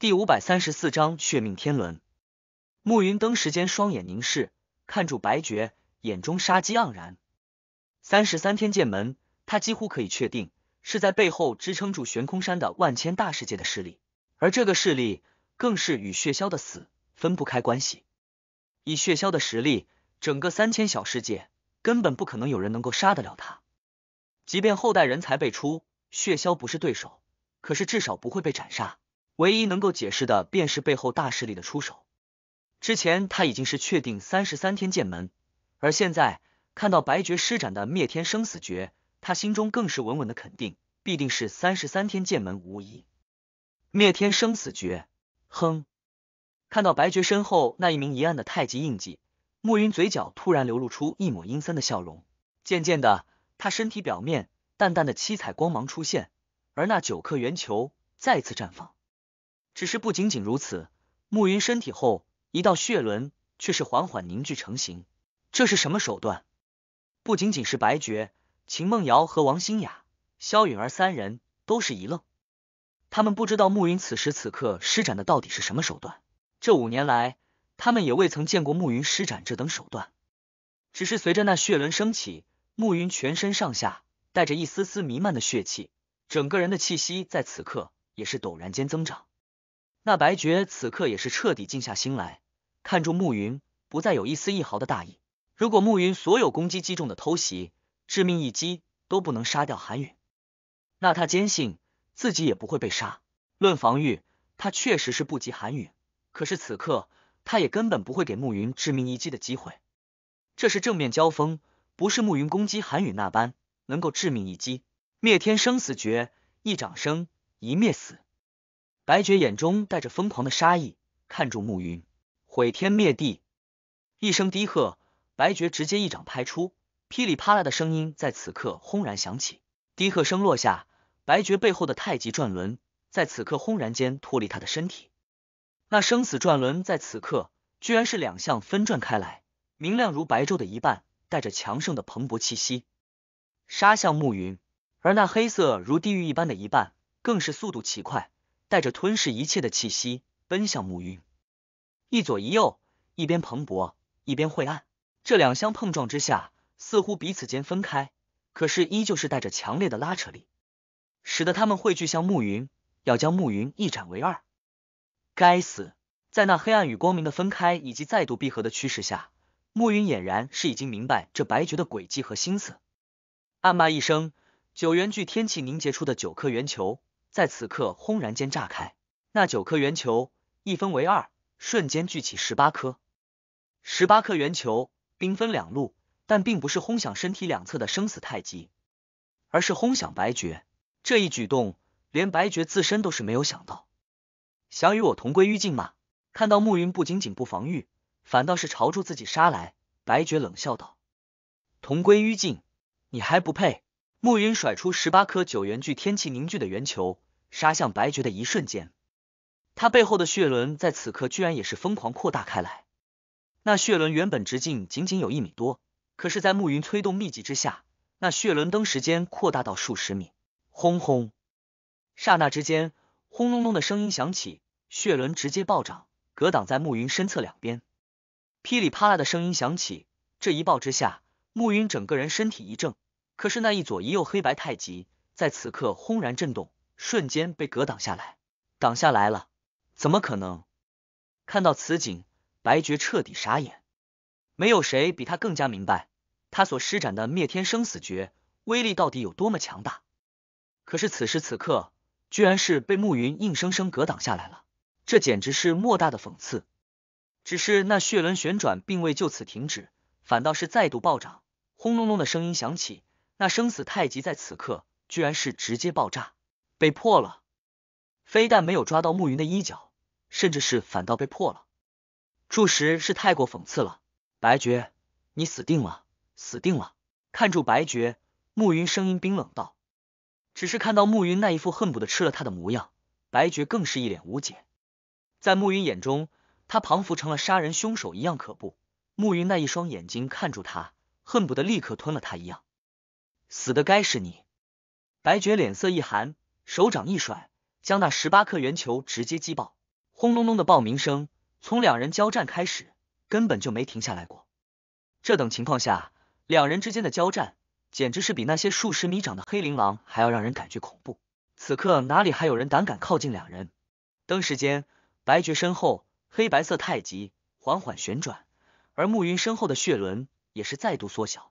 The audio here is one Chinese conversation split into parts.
第五百三十四章血命天伦。暮云登时间，双眼凝视，看住白绝，眼中杀机盎然。三十三天剑门，他几乎可以确定是在背后支撑住悬空山的万千大世界的势力，而这个势力更是与血霄的死分不开关系。以血霄的实力，整个三千小世界根本不可能有人能够杀得了他。即便后代人才辈出，血霄不是对手，可是至少不会被斩杀。唯一能够解释的便是背后大势力的出手。之前他已经是确定三十三天剑门，而现在看到白绝施展的灭天生死诀，他心中更是稳稳的肯定，必定是三十三天剑门无疑。灭天生死诀，哼！看到白绝身后那一名一暗的太极印记，暮云嘴角突然流露出一抹阴森的笑容。渐渐的，他身体表面淡淡的七彩光芒出现，而那九颗圆球再次绽放。只是不仅仅如此，暮云身体后一道血轮却是缓缓凝聚成型。这是什么手段？不仅仅是白绝、秦梦瑶和王新雅、萧允儿三人都是一愣，他们不知道暮云此时此刻施展的到底是什么手段。这五年来，他们也未曾见过暮云施展这等手段。只是随着那血轮升起，暮云全身上下带着一丝丝弥漫的血气，整个人的气息在此刻也是陡然间增长。那白绝此刻也是彻底静下心来，看住暮云，不再有一丝一毫的大意。如果暮云所有攻击击中的偷袭、致命一击都不能杀掉韩允，那他坚信自己也不会被杀。论防御，他确实是不及韩允，可是此刻他也根本不会给暮云致命一击的机会。这是正面交锋，不是暮云攻击韩允那般能够致命一击，灭天生死诀，一掌生，一灭死。白绝眼中带着疯狂的杀意，看住暮云，毁天灭地。一声低喝，白绝直接一掌拍出，噼里啪啦的声音在此刻轰然响起。低喝声落下，白绝背后的太极转轮在此刻轰然间脱离他的身体。那生死转轮在此刻居然是两相分转开来，明亮如白昼的一半带着强盛的蓬勃气息，杀向暮云；而那黑色如地狱一般的一半更是速度奇快。带着吞噬一切的气息奔向暮云，一左一右，一边蓬勃，一边晦暗。这两相碰撞之下，似乎彼此间分开，可是依旧是带着强烈的拉扯力，使得他们汇聚向暮云，要将暮云一斩为二。该死！在那黑暗与光明的分开以及再度闭合的趋势下，暮云俨然是已经明白这白绝的诡计和心思，暗骂一声：“九元聚天气凝结出的九颗圆球。”在此刻轰然间炸开，那九颗圆球一分为二，瞬间聚起十八颗。十八颗圆球兵分两路，但并不是轰响身体两侧的生死太极，而是轰响白绝。这一举动，连白绝自身都是没有想到。想与我同归于尽吗？看到暮云不仅仅不防御，反倒是朝住自己杀来，白绝冷笑道：“同归于尽，你还不配。”暮云甩出十八颗九元聚天气凝聚的圆球，杀向白绝的一瞬间，他背后的血轮在此刻居然也是疯狂扩大开来。那血轮原本直径仅仅有一米多，可是，在暮云催动秘技之下，那血轮登时间扩大到数十米。轰轰，刹那之间，轰隆隆的声音响起，血轮直接暴涨，隔挡在暮云身侧两边。噼里啪啦的声音响起，这一爆之下，暮云整个人身体一震。可是那一左一右黑白太极在此刻轰然震动，瞬间被格挡下来，挡下来了！怎么可能？看到此景，白绝彻底傻眼。没有谁比他更加明白，他所施展的灭天生死诀威力到底有多么强大。可是此时此刻，居然是被暮云硬生生格挡下来了，这简直是莫大的讽刺！只是那血轮旋转并未就此停止，反倒是再度暴涨，轰隆隆的声音响起。那生死太极在此刻居然是直接爆炸，被破了。非但没有抓到暮云的衣角，甚至是反倒被破了。住时是太过讽刺了。白绝，你死定了，死定了！看住白绝，暮云声音冰冷道。只是看到暮云那一副恨不得吃了他的模样，白绝更是一脸无解。在暮云眼中，他仿佛成了杀人凶手一样可怖。暮云那一双眼睛看住他，恨不得立刻吞了他一样。死的该是你！白绝脸色一寒，手掌一甩，将那十八颗圆球直接击爆。轰隆隆的爆鸣声从两人交战开始，根本就没停下来过。这等情况下，两人之间的交战，简直是比那些数十米长的黑灵狼还要让人感觉恐怖。此刻哪里还有人胆敢靠近两人？登时间，白绝身后黑白色太极缓缓旋转，而暮云身后的血轮也是再度缩小。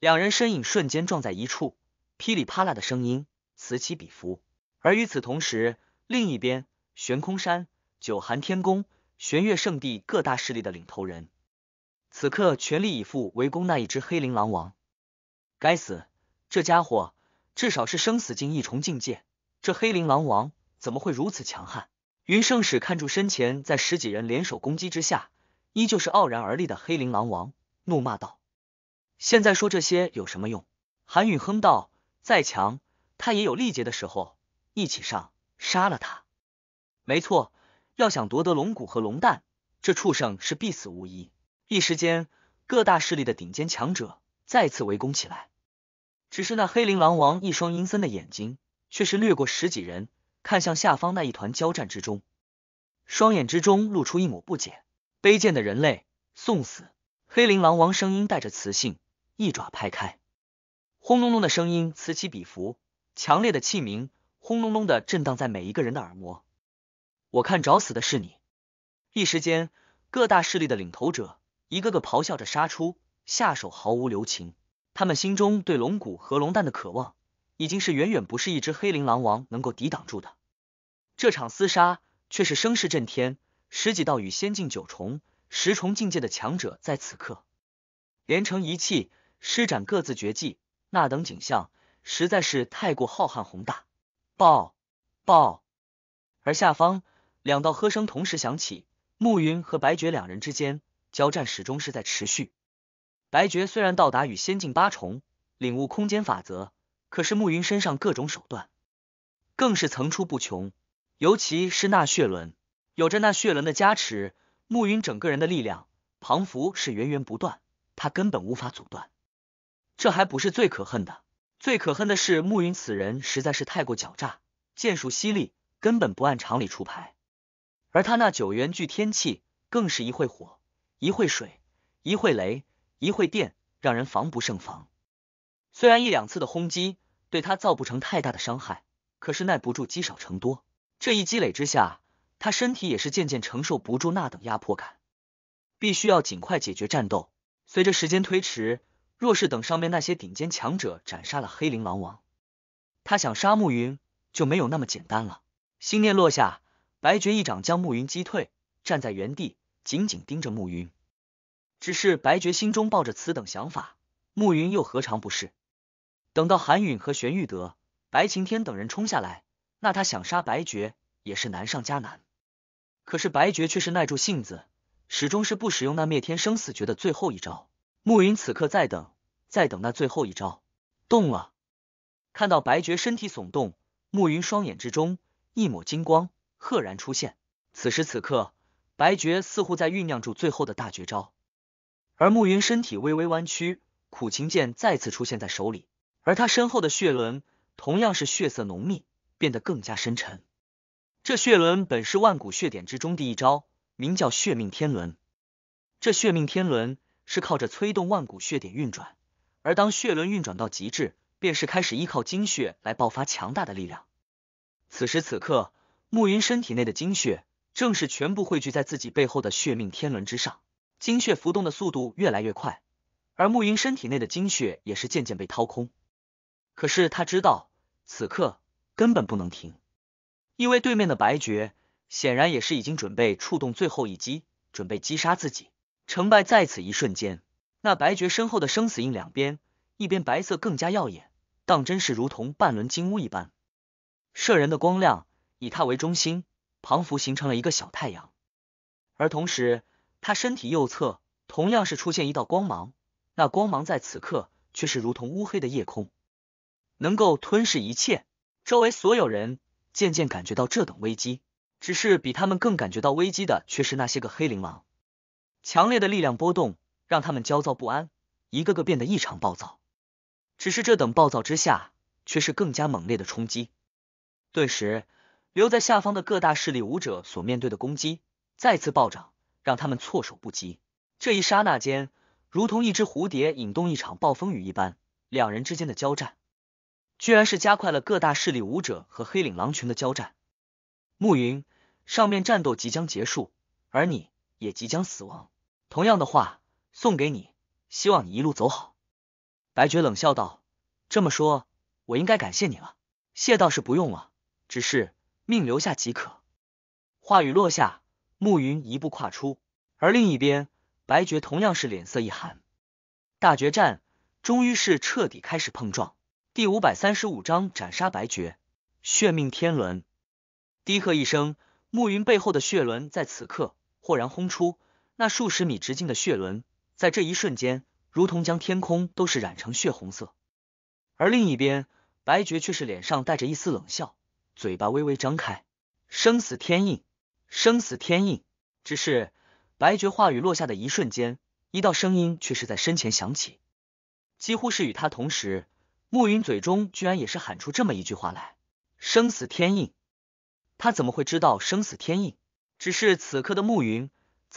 两人身影瞬间撞在一处，噼里啪啦的声音此起彼伏。而与此同时，另一边悬空山、九寒天宫、玄月圣地各大势力的领头人，此刻全力以赴围攻那一只黑灵狼王。该死，这家伙至少是生死境一重境界，这黑灵狼王怎么会如此强悍？云圣使看住身前在十几人联手攻击之下，依旧是傲然而立的黑灵狼王，怒骂道。现在说这些有什么用？韩允哼道：“再强，他也有力竭的时候。一起上，杀了他。”没错，要想夺得龙骨和龙蛋，这畜生是必死无疑。一时间，各大势力的顶尖强者再次围攻起来。只是那黑灵狼王一双阴森的眼睛却是掠过十几人，看向下方那一团交战之中，双眼之中露出一抹不解：“卑贱的人类，送死！”黑灵狼王声音带着磁性。一爪拍开，轰隆隆的声音此起彼伏，强烈的器鸣轰隆隆的震荡在每一个人的耳膜。我看找死的是你！一时间，各大势力的领头者一个个咆哮着杀出，下手毫无留情。他们心中对龙骨和龙蛋的渴望，已经是远远不是一只黑灵狼王能够抵挡住的。这场厮杀却是声势震天，十几道与仙境九重、十重境界的强者在此刻连成一气。施展各自绝技，那等景象实在是太过浩瀚宏大。爆爆！而下方两道喝声同时响起，暮云和白绝两人之间交战始终是在持续。白绝虽然到达与仙境八重，领悟空间法则，可是暮云身上各种手段更是层出不穷。尤其是那血轮，有着那血轮的加持，暮云整个人的力量磅佛是源源不断，他根本无法阻断。这还不是最可恨的，最可恨的是暮云此人实在是太过狡诈，剑术犀利，根本不按常理出牌。而他那九元聚天气更是一会火，一会水，一会雷，一会电，让人防不胜防。虽然一两次的轰击对他造不成太大的伤害，可是耐不住积少成多，这一积累之下，他身体也是渐渐承受不住那等压迫感，必须要尽快解决战斗。随着时间推迟。若是等上面那些顶尖强者斩杀了黑灵狼王，他想杀暮云就没有那么简单了。心念落下，白绝一掌将暮云击退，站在原地，紧紧盯着暮云。只是白绝心中抱着此等想法，暮云又何尝不是？等到韩允和玄玉德、白晴天等人冲下来，那他想杀白绝也是难上加难。可是白绝却是耐住性子，始终是不使用那灭天生死诀的最后一招。暮云此刻在等，在等那最后一招动了。看到白绝身体耸动，暮云双眼之中一抹金光赫然出现。此时此刻，白绝似乎在酝酿住最后的大绝招，而暮云身体微微弯曲，苦情剑再次出现在手里，而他身后的血轮同样是血色浓密，变得更加深沉。这血轮本是万古血典之中的一招，名叫血命天轮。这血命天轮。是靠着催动万古血点运转，而当血轮运转到极致，便是开始依靠精血来爆发强大的力量。此时此刻，暮云身体内的精血正是全部汇聚在自己背后的血命天轮之上，精血浮动的速度越来越快，而暮云身体内的精血也是渐渐被掏空。可是他知道，此刻根本不能停，因为对面的白绝显然也是已经准备触动最后一击，准备击杀自己。成败在此一瞬间。那白绝身后的生死印两边，一边白色更加耀眼，当真是如同半轮金乌一般，摄人的光亮。以他为中心，旁佛形成了一个小太阳。而同时，他身体右侧同样是出现一道光芒，那光芒在此刻却是如同乌黑的夜空，能够吞噬一切。周围所有人渐渐感觉到这等危机，只是比他们更感觉到危机的却是那些个黑灵王。强烈的力量波动让他们焦躁不安，一个个变得异常暴躁。只是这等暴躁之下，却是更加猛烈的冲击。顿时，留在下方的各大势力武者所面对的攻击再次暴涨，让他们措手不及。这一刹那间，如同一只蝴蝶引动一场暴风雨一般，两人之间的交战，居然是加快了各大势力武者和黑领狼群的交战。暮云，上面战斗即将结束，而你也即将死亡。同样的话送给你，希望你一路走好。”白绝冷笑道，“这么说，我应该感谢你了。谢倒是不用了，只是命留下即可。”话语落下，暮云一步跨出，而另一边，白绝同样是脸色一寒。大决战终于是彻底开始碰撞。第五百三十五章斩杀白绝，血命天轮。低喝一声，暮云背后的血轮在此刻豁然轰出。那数十米直径的血轮，在这一瞬间，如同将天空都是染成血红色。而另一边，白绝却是脸上带着一丝冷笑，嘴巴微微张开。生死天印，生死天印。只是白爵话语落下的一瞬间，一道声音却是在身前响起，几乎是与他同时，暮云嘴中居然也是喊出这么一句话来：生死天印。他怎么会知道生死天印？只是此刻的暮云。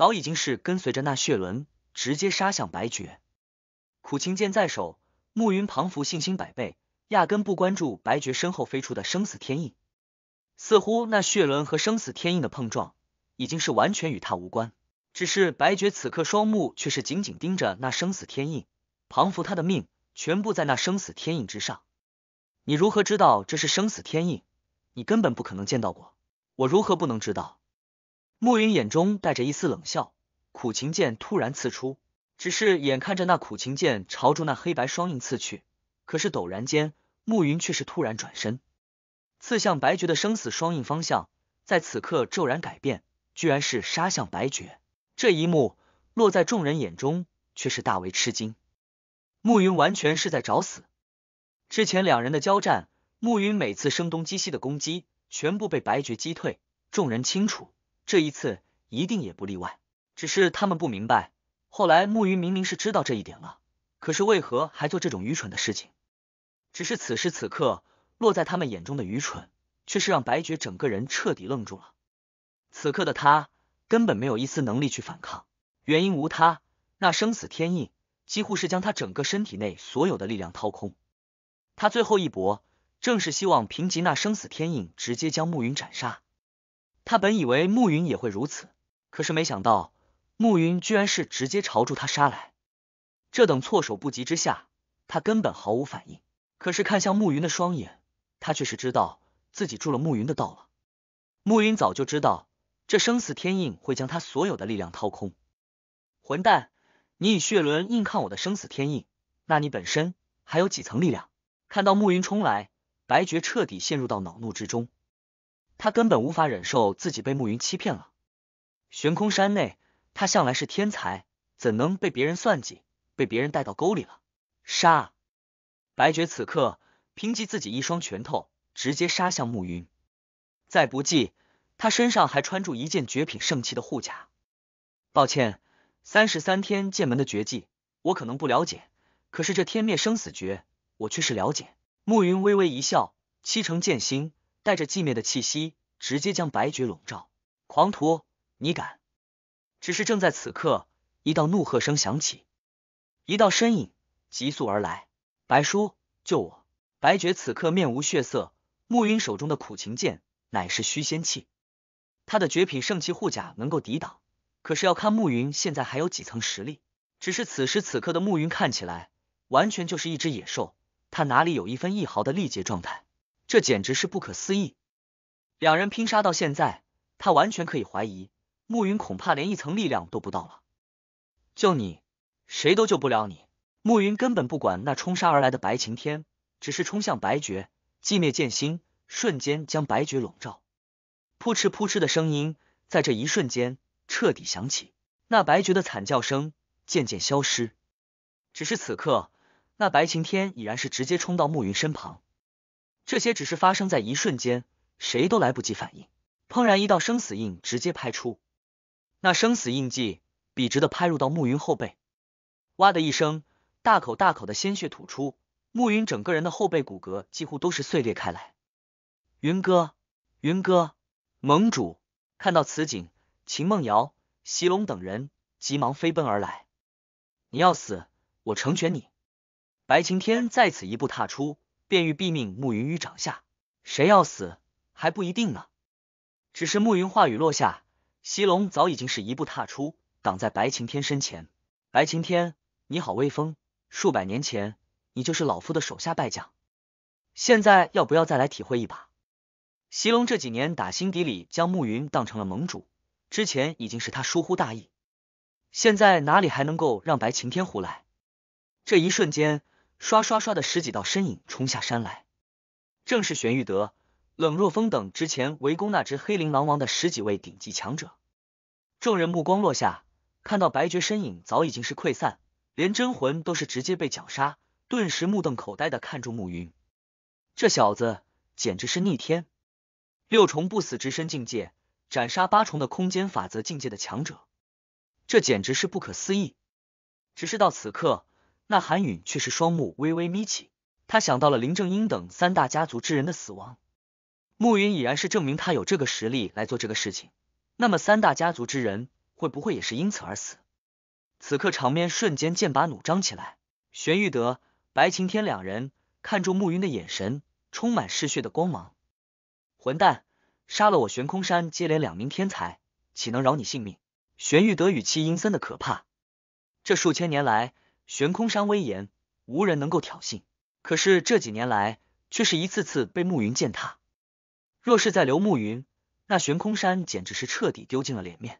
早已经是跟随着那血轮直接杀向白绝，苦情剑在手，暮云庞福信心百倍，压根不关注白绝身后飞出的生死天印，似乎那血轮和生死天印的碰撞已经是完全与他无关。只是白绝此刻双目却是紧紧盯着那生死天印，庞福他的命全部在那生死天印之上。你如何知道这是生死天印？你根本不可能见到过。我如何不能知道？暮云眼中带着一丝冷笑，苦情剑突然刺出。只是眼看着那苦情剑朝着那黑白双印刺去，可是陡然间，暮云却是突然转身，刺向白绝的生死双印方向，在此刻骤然改变，居然是杀向白绝。这一幕落在众人眼中，却是大为吃惊。暮云完全是在找死。之前两人的交战，暮云每次声东击西的攻击，全部被白绝击退。众人清楚。这一次一定也不例外，只是他们不明白，后来暮云明明是知道这一点了，可是为何还做这种愚蠢的事情？只是此时此刻落在他们眼中的愚蠢，却是让白绝整个人彻底愣住了。此刻的他根本没有一丝能力去反抗，原因无他，那生死天印几乎是将他整个身体内所有的力量掏空，他最后一搏，正是希望凭集那生死天印，直接将暮云斩杀。他本以为暮云也会如此，可是没想到暮云居然是直接朝住他杀来。这等措手不及之下，他根本毫无反应。可是看向暮云的双眼，他却是知道自己中了暮云的道了。暮云早就知道这生死天印会将他所有的力量掏空。混蛋，你以血轮硬抗我的生死天印，那你本身还有几层力量？看到暮云冲来，白绝彻底陷入到恼怒之中。他根本无法忍受自己被暮云欺骗了。悬空山内，他向来是天才，怎能被别人算计，被别人带到沟里了？杀！白绝此刻凭借自己一双拳头，直接杀向暮云。再不济，他身上还穿着一件绝品圣器的护甲。抱歉，三十三天剑门的绝技我可能不了解，可是这天灭生死诀我却是了解。暮云微微一笑，七成剑心。带着寂灭的气息，直接将白绝笼罩。狂徒，你敢！只是正在此刻，一道怒喝声响起，一道身影急速而来。白叔，救我！白绝此刻面无血色，暮云手中的苦情剑乃是虚仙器，他的绝品圣器护甲能够抵挡，可是要看暮云现在还有几层实力。只是此时此刻的暮云看起来，完全就是一只野兽，他哪里有一分一毫的力竭状态？这简直是不可思议！两人拼杀到现在，他完全可以怀疑，暮云恐怕连一层力量都不到了。救你，谁都救不了你。暮云根本不管那冲杀而来的白晴天，只是冲向白绝，寂灭剑心瞬间将白绝笼罩。扑哧扑哧的声音在这一瞬间彻底响起，那白绝的惨叫声渐渐消失。只是此刻，那白晴天已然是直接冲到暮云身旁。这些只是发生在一瞬间，谁都来不及反应。砰然，一道生死印直接拍出，那生死印记笔直的拍入到暮云后背。哇的一声，大口大口的鲜血吐出，暮云整个人的后背骨骼几乎都是碎裂开来。云哥，云哥，盟主看到此景，秦梦瑶、席龙等人急忙飞奔而来。你要死，我成全你。白晴天再次一步踏出。便欲毙命暮云于掌下，谁要死还不一定呢。只是暮云话语落下，西龙早已经是一步踏出，挡在白晴天身前。白晴天，你好威风，数百年前你就是老夫的手下败将，现在要不要再来体会一把？西龙这几年打心底里将暮云当成了盟主，之前已经是他疏忽大意，现在哪里还能够让白晴天胡来？这一瞬间。刷刷刷的十几道身影冲下山来，正是玄玉德、冷若风等之前围攻那只黑灵狼王的十几位顶级强者。众人目光落下，看到白绝身影早已经是溃散，连真魂都是直接被绞杀，顿时目瞪口呆的看住暮云，这小子简直是逆天！六重不死之身境界斩杀八重的空间法则境界的强者，这简直是不可思议！只是到此刻。那韩允却是双目微微眯起，他想到了林正英等三大家族之人的死亡，暮云已然是证明他有这个实力来做这个事情，那么三大家族之人会不会也是因此而死？此刻场面瞬间剑拔弩张起来，玄玉德、白晴天两人看住暮云的眼神充满嗜血的光芒。混蛋，杀了我悬空山接连两名天才，岂能饶你性命？玄玉德语气阴森的可怕，这数千年来。悬空山威严，无人能够挑衅。可是这几年来，却是一次次被暮云践踏。若是再留暮云，那悬空山简直是彻底丢尽了脸面。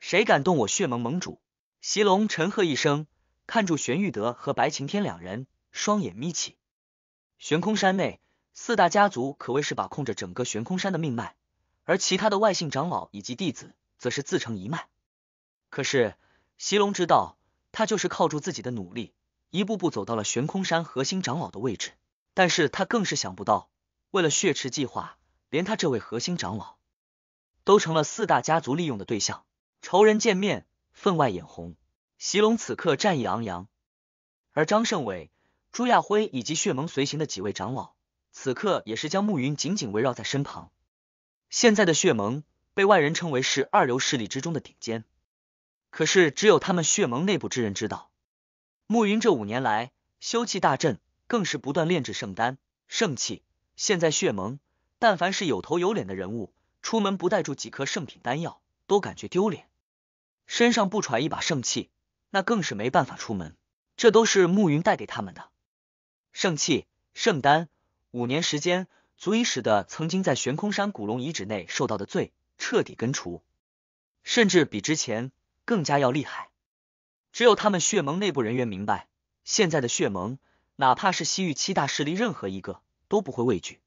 谁敢动我血盟盟主？席龙沉喝一声，看住玄玉德和白晴天两人，双眼眯起。悬空山内，四大家族可谓是把控着整个悬空山的命脉，而其他的外姓长老以及弟子，则是自成一脉。可是席龙知道。他就是靠住自己的努力，一步步走到了悬空山核心长老的位置。但是他更是想不到，为了血池计划，连他这位核心长老都成了四大家族利用的对象。仇人见面，分外眼红。席龙此刻战意昂扬，而张胜伟、朱亚辉以及血盟随行的几位长老，此刻也是将暮云紧紧围绕在身旁。现在的血盟被外人称为是二流势力之中的顶尖。可是，只有他们血盟内部之人知道，慕云这五年来修气大振，更是不断炼制圣丹、圣器。现在血盟，但凡是有头有脸的人物，出门不带住几颗圣品丹药，都感觉丢脸；身上不揣一把圣器，那更是没办法出门。这都是暮云带给他们的圣器、圣丹。五年时间，足以使得曾经在悬空山古龙遗址内受到的罪彻底根除，甚至比之前。更加要厉害，只有他们血盟内部人员明白，现在的血盟，哪怕是西域七大势力任何一个都不会畏惧，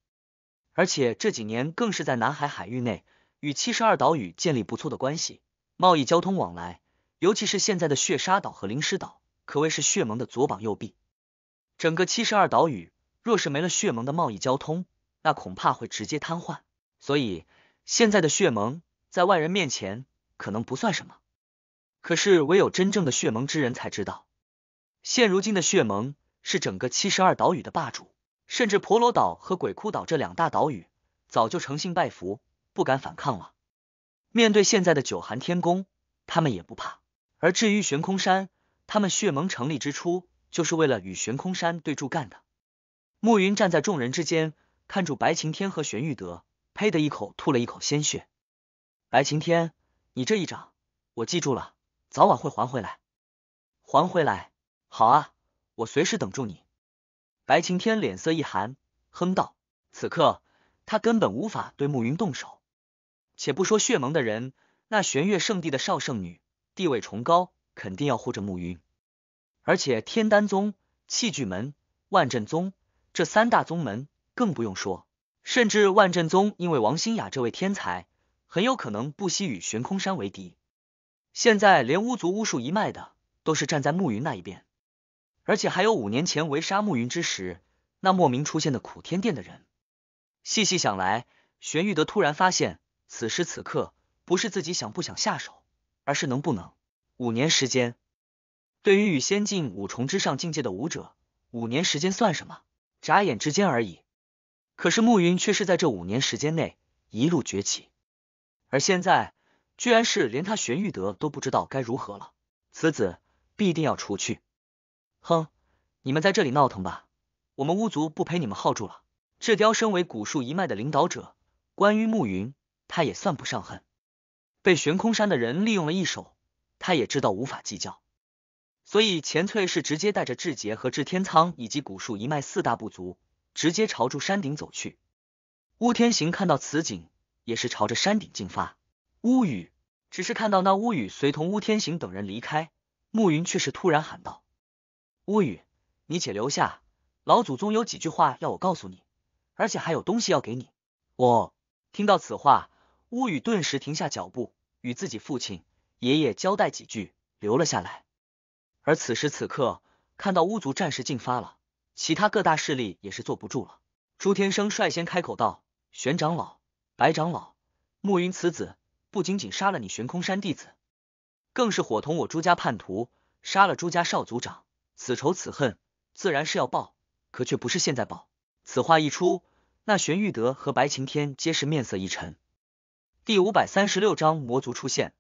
而且这几年更是在南海海域内与七十二岛屿建立不错的关系，贸易交通往来，尤其是现在的血沙岛和灵石岛，可谓是血盟的左膀右臂。整个七十二岛屿若是没了血盟的贸易交通，那恐怕会直接瘫痪。所以现在的血盟在外人面前可能不算什么。可是，唯有真正的血盟之人才知道，现如今的血盟是整个七十二岛屿的霸主，甚至婆罗岛和鬼哭岛这两大岛屿早就诚信拜服，不敢反抗了。面对现在的九寒天宫，他们也不怕。而至于悬空山，他们血盟成立之初就是为了与悬空山对住干的。暮云站在众人之间，看住白晴天和玄玉德，呸的一口吐了一口鲜血。白晴天，你这一掌，我记住了。早晚会还回来，还回来！好啊，我随时等住你。白晴天脸色一寒，哼道：“此刻他根本无法对暮云动手，且不说血盟的人，那玄月圣地的少圣女地位崇高，肯定要护着暮云。而且天丹宗、器具门、万振宗这三大宗门更不用说，甚至万振宗因为王新雅这位天才，很有可能不惜与悬空山为敌。”现在连巫族巫术一脉的都是站在暮云那一边，而且还有五年前围杀暮云之时那莫名出现的苦天殿的人。细细想来，玄玉德突然发现，此时此刻不是自己想不想下手，而是能不能。五年时间，对于与仙境五重之上境界的武者，五年时间算什么？眨眼之间而已。可是暮云却是在这五年时间内一路崛起，而现在。居然是连他玄玉德都不知道该如何了，此子必定要除去。哼，你们在这里闹腾吧，我们巫族不陪你们耗住了。智雕身为古树一脉的领导者，关于暮云，他也算不上恨，被悬空山的人利用了一手，他也知道无法计较，所以钱翠是直接带着智杰和智天仓以及古树一脉四大部族，直接朝住山顶走去。巫天行看到此景，也是朝着山顶进发。巫雨。只是看到那巫雨随同巫天行等人离开，暮云却是突然喊道：“巫雨，你且留下，老祖宗有几句话要我告诉你，而且还有东西要给你。”我听到此话，巫雨顿时停下脚步，与自己父亲、爷爷交代几句，留了下来。而此时此刻，看到巫族战事进发了，其他各大势力也是坐不住了。朱天生率先开口道：“玄长老，白长老，暮云此子。”不仅仅杀了你悬空山弟子，更是伙同我朱家叛徒杀了朱家少族长，此仇此恨，自然是要报，可却不是现在报。此话一出，那玄玉德和白晴天皆是面色一沉。第五百三十六章魔族出现。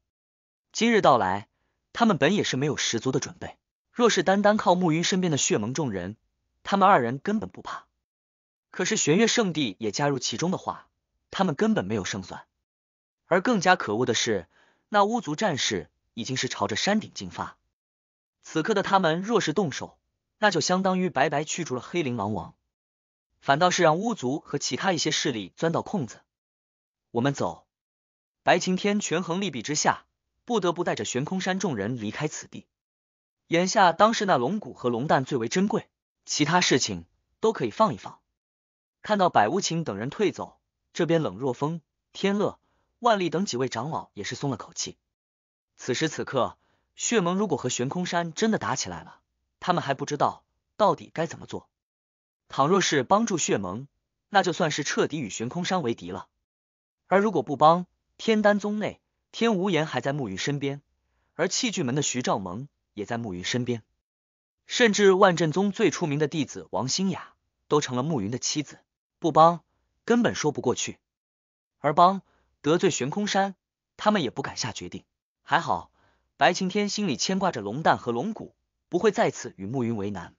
今日到来，他们本也是没有十足的准备。若是单单靠暮云身边的血盟众人，他们二人根本不怕。可是玄月圣地也加入其中的话，他们根本没有胜算。而更加可恶的是，那巫族战士已经是朝着山顶进发。此刻的他们若是动手，那就相当于白白驱逐了黑灵狼王，反倒是让巫族和其他一些势力钻到空子。我们走。白晴天权衡利弊之下，不得不带着悬空山众人离开此地。眼下，当时那龙骨和龙蛋最为珍贵，其他事情都可以放一放。看到百无情等人退走，这边冷若风、天乐。万历等几位长老也是松了口气。此时此刻，血盟如果和悬空山真的打起来了，他们还不知道到底该怎么做。倘若是帮助血盟，那就算是彻底与悬空山为敌了。而如果不帮，天丹宗内天无言还在暮云身边，而器具门的徐兆蒙也在暮云身边，甚至万振宗最出名的弟子王新雅都成了暮云的妻子。不帮根本说不过去，而帮。得罪悬空山，他们也不敢下决定。还好，白晴天心里牵挂着龙蛋和龙骨，不会再次与暮云为难。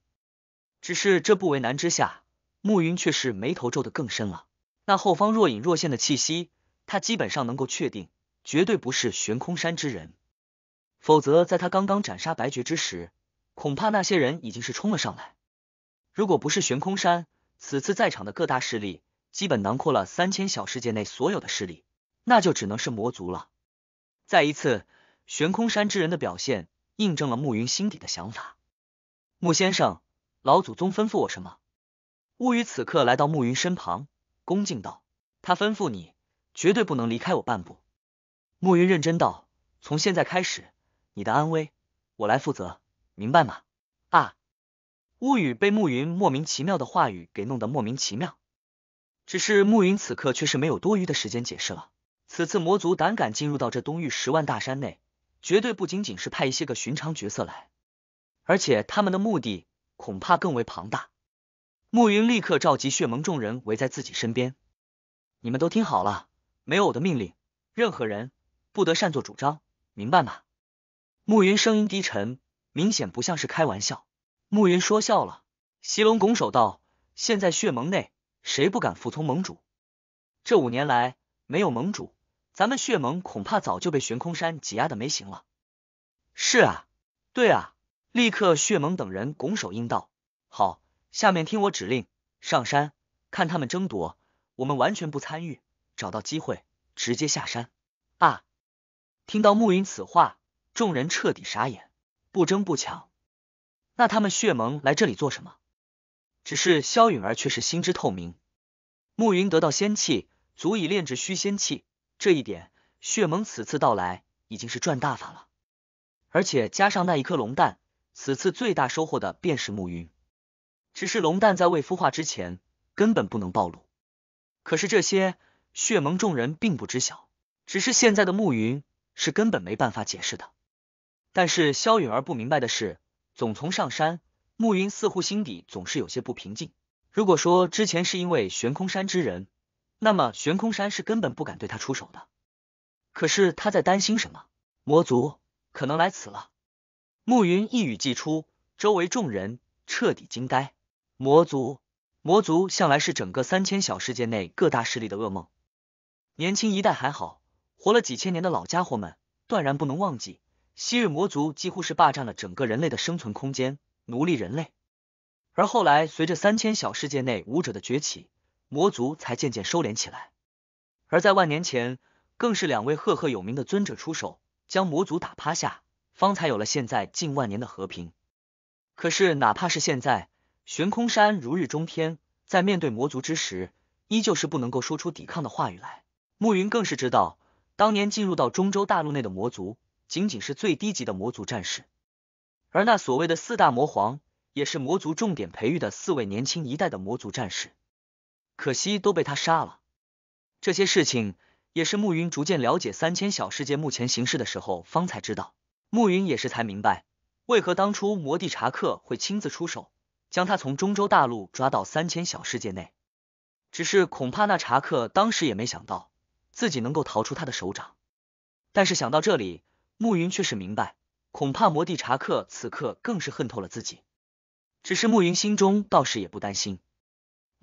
只是这不为难之下，暮云却是眉头皱得更深了。那后方若隐若现的气息，他基本上能够确定，绝对不是悬空山之人。否则，在他刚刚斩杀白绝之时，恐怕那些人已经是冲了上来。如果不是悬空山，此次在场的各大势力，基本囊括了三千小世界内所有的势力。那就只能是魔族了。再一次，悬空山之人的表现印证了暮云心底的想法。木先生，老祖宗吩咐我什么？乌雨此刻来到暮云身旁，恭敬道：“他吩咐你绝对不能离开我半步。”暮云认真道：“从现在开始，你的安危我来负责，明白吗？”啊！乌雨被暮云莫名其妙的话语给弄得莫名其妙。只是暮云此刻却是没有多余的时间解释了。此次魔族胆敢进入到这东域十万大山内，绝对不仅仅是派一些个寻常角色来，而且他们的目的恐怕更为庞大。暮云立刻召集血盟众人围在自己身边，你们都听好了，没有我的命令，任何人不得擅作主张，明白吗？暮云声音低沉，明显不像是开玩笑。暮云说笑了。西龙拱手道：“现在血盟内谁不敢服从盟主？这五年来没有盟主。”咱们血盟恐怕早就被悬空山挤压的没形了。是啊，对啊！立刻，血盟等人拱手应道：“好，下面听我指令，上山看他们争夺，我们完全不参与，找到机会直接下山。”啊！听到暮云此话，众人彻底傻眼，不争不抢，那他们血盟来这里做什么？只是萧允儿却是心知透明，暮云得到仙气，足以炼制虚仙气。这一点，血盟此次到来已经是赚大发了，而且加上那一颗龙蛋，此次最大收获的便是暮云。只是龙蛋在未孵化之前，根本不能暴露。可是这些血盟众人并不知晓，只是现在的暮云是根本没办法解释的。但是萧允儿不明白的是，总从上山，暮云似乎心底总是有些不平静。如果说之前是因为悬空山之人。那么悬空山是根本不敢对他出手的，可是他在担心什么？魔族可能来此了。暮云一语既出，周围众人彻底惊呆。魔族，魔族向来是整个三千小世界内各大势力的噩梦。年轻一代还好，活了几千年的老家伙们断然不能忘记，昔日魔族几乎是霸占了整个人类的生存空间，奴隶人类。而后来随着三千小世界内武者的崛起。魔族才渐渐收敛起来，而在万年前，更是两位赫赫有名的尊者出手，将魔族打趴下，方才有了现在近万年的和平。可是，哪怕是现在，悬空山如日中天，在面对魔族之时，依旧是不能够说出抵抗的话语来。暮云更是知道，当年进入到中州大陆内的魔族，仅仅是最低级的魔族战士，而那所谓的四大魔皇，也是魔族重点培育的四位年轻一代的魔族战士。可惜都被他杀了。这些事情也是暮云逐渐了解三千小世界目前形势的时候方才知道。暮云也是才明白，为何当初魔帝查克会亲自出手，将他从中州大陆抓到三千小世界内。只是恐怕那查克当时也没想到，自己能够逃出他的手掌。但是想到这里，暮云却是明白，恐怕魔帝查克此刻更是恨透了自己。只是暮云心中倒是也不担心。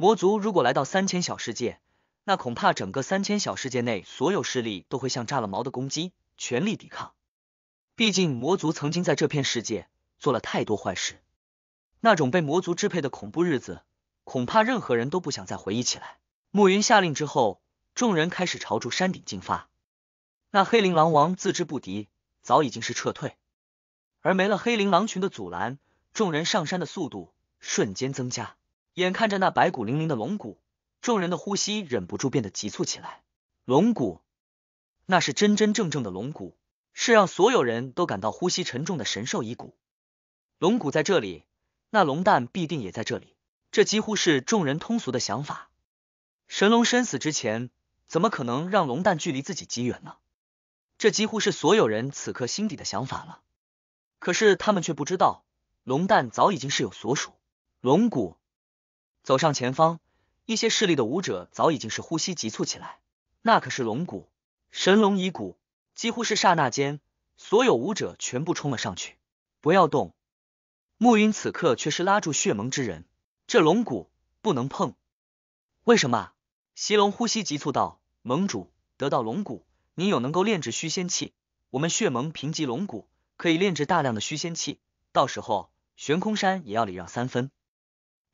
魔族如果来到三千小世界，那恐怕整个三千小世界内所有势力都会像炸了毛的公鸡，全力抵抗。毕竟魔族曾经在这片世界做了太多坏事，那种被魔族支配的恐怖日子，恐怕任何人都不想再回忆起来。暮云下令之后，众人开始朝住山顶进发。那黑灵狼王自知不敌，早已经是撤退，而没了黑灵狼群的阻拦，众人上山的速度瞬间增加。眼看着那白骨凌凌的龙骨，众人的呼吸忍不住变得急促起来。龙骨，那是真真正正的龙骨，是让所有人都感到呼吸沉重的神兽遗骨。龙骨在这里，那龙蛋必定也在这里。这几乎是众人通俗的想法。神龙身死之前，怎么可能让龙蛋距离自己极远呢？这几乎是所有人此刻心底的想法了。可是他们却不知道，龙蛋早已经是有所属。龙骨。走上前方，一些势力的武者早已经是呼吸急促起来。那可是龙骨，神龙遗骨，几乎是刹那间，所有武者全部冲了上去。不要动！暮云此刻却是拉住血盟之人：“这龙骨不能碰。”为什么？西龙呼吸急促道：“盟主得到龙骨，你有能够炼制虚仙器？我们血盟评级龙骨，可以炼制大量的虚仙器，到时候悬空山也要礼让三分。”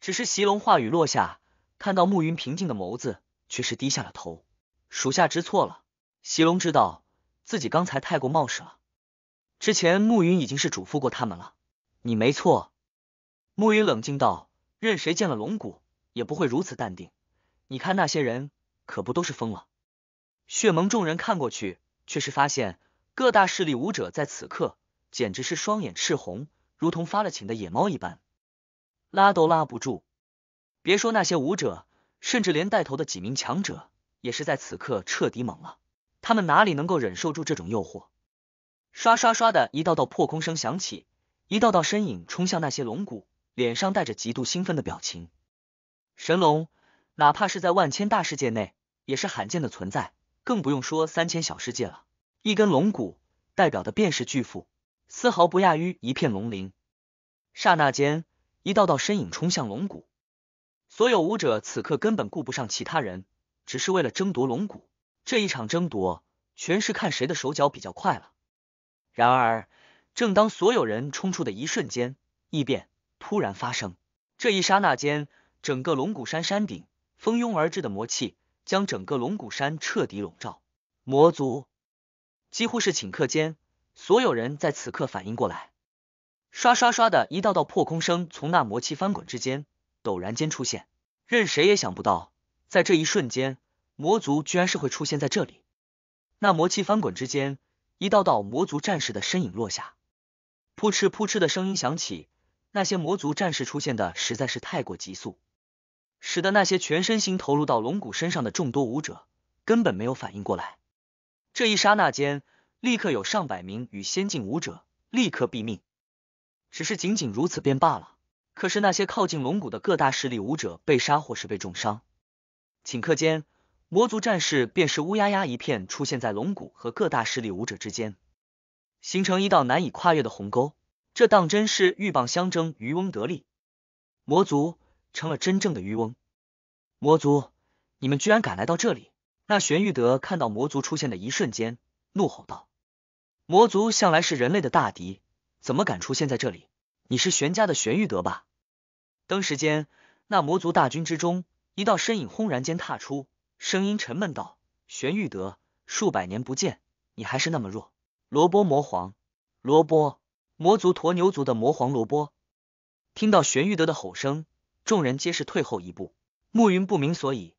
只是席龙话语落下，看到暮云平静的眸子，却是低下了头。属下知错了。席龙知道自己刚才太过冒失了。之前暮云已经是嘱咐过他们了。你没错。暮云冷静道：“任谁见了龙骨，也不会如此淡定。你看那些人，可不都是疯了？”血盟众人看过去，却是发现各大势力武者在此刻，简直是双眼赤红，如同发了情的野猫一般。拉都拉不住，别说那些武者，甚至连带头的几名强者也是在此刻彻底懵了。他们哪里能够忍受住这种诱惑？刷刷刷的一道道破空声响起，一道道身影冲向那些龙骨，脸上带着极度兴奋的表情。神龙，哪怕是在万千大世界内也是罕见的存在，更不用说三千小世界了。一根龙骨代表的便是巨富，丝毫不亚于一片龙鳞。刹那间。一道道身影冲向龙骨，所有武者此刻根本顾不上其他人，只是为了争夺龙骨。这一场争夺，全是看谁的手脚比较快了。然而，正当所有人冲出的一瞬间，异变突然发生。这一刹那间，整个龙骨山山顶蜂拥而至的魔气，将整个龙骨山彻底笼罩。魔族几乎是顷刻间，所有人在此刻反应过来。唰唰唰的一道道破空声从那魔气翻滚之间陡然间出现，任谁也想不到，在这一瞬间，魔族居然是会出现在这里。那魔气翻滚之间，一道道魔族战士的身影落下，扑哧扑哧的声音响起。那些魔族战士出现的实在是太过急速，使得那些全身心投入到龙骨身上的众多武者根本没有反应过来。这一刹那间，立刻有上百名与仙境武者立刻毙命。只是仅仅如此便罢了。可是那些靠近龙骨的各大势力武者被杀或是被重伤，顷刻间，魔族战士便是乌压压一片出现在龙骨和各大势力武者之间，形成一道难以跨越的鸿沟。这当真是鹬蚌相争，渔翁得利。魔族成了真正的渔翁。魔族，你们居然敢来到这里！那玄玉德看到魔族出现的一瞬间，怒吼道：“魔族向来是人类的大敌。”怎么敢出现在这里？你是玄家的玄玉德吧？登时间，那魔族大军之中，一道身影轰然间踏出，声音沉闷道：“玄玉德，数百年不见，你还是那么弱。”罗波魔皇，罗波，魔族驼牛族的魔皇罗波，听到玄玉德的吼声，众人皆是退后一步。暮云不明所以，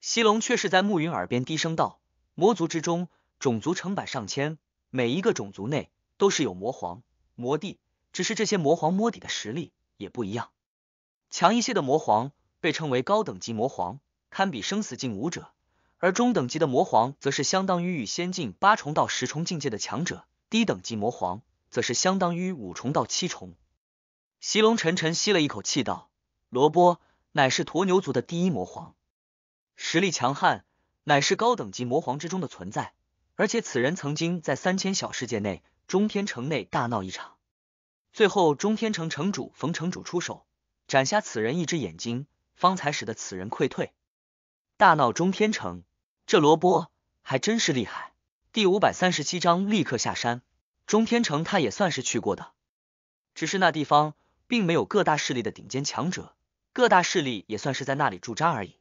西龙却是在暮云耳边低声道：“魔族之中，种族成百上千，每一个种族内都是有魔皇。”魔帝，只是这些魔皇摸底的实力也不一样，强一些的魔皇被称为高等级魔皇，堪比生死境武者；而中等级的魔皇则是相当于与仙境八重到十重境界的强者，低等级魔皇则是相当于五重到七重。席龙沉沉吸了一口气道：“罗波乃是鸵牛族的第一魔皇，实力强悍，乃是高等级魔皇之中的存在，而且此人曾经在三千小世界内。”中天城内大闹一场，最后中天城城主冯城主出手，斩瞎此人一只眼睛，方才使得此人溃退。大闹中天城，这罗波还真是厉害。第五百三十七章立刻下山。中天城他也算是去过的，只是那地方并没有各大势力的顶尖强者，各大势力也算是在那里驻扎而已。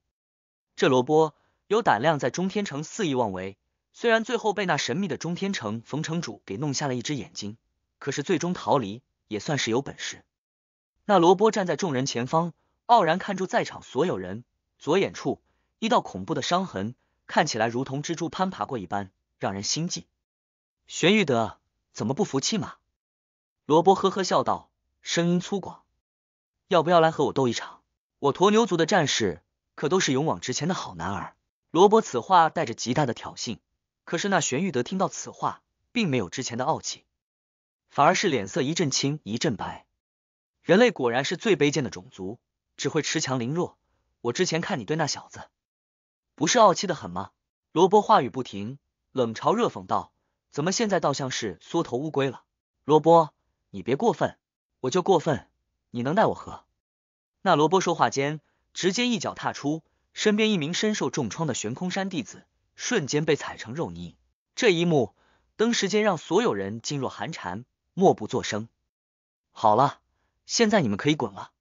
这罗波有胆量在中天城肆意妄为。虽然最后被那神秘的中天城冯城主给弄瞎了一只眼睛，可是最终逃离也算是有本事。那罗波站在众人前方，傲然看住在场所有人，左眼处一道恐怖的伤痕，看起来如同蜘蛛攀爬过一般，让人心悸。玄玉德，怎么不服气嘛？罗波呵呵笑道，声音粗犷：“要不要来和我斗一场？我驼牛族的战士可都是勇往直前的好男儿。”罗伯此话带着极大的挑衅。可是那玄玉德听到此话，并没有之前的傲气，反而是脸色一阵青一阵白。人类果然是最卑贱的种族，只会恃强凌弱。我之前看你对那小子，不是傲气的很吗？罗波话语不停，冷嘲热讽道：“怎么现在倒像是缩头乌龟了？”罗波，你别过分，我就过分，你能奈我何？那罗波说话间，直接一脚踏出，身边一名身受重创的悬空山弟子。瞬间被踩成肉泥，这一幕登时间让所有人噤若寒蝉，默不作声。好了，现在你们可以滚了。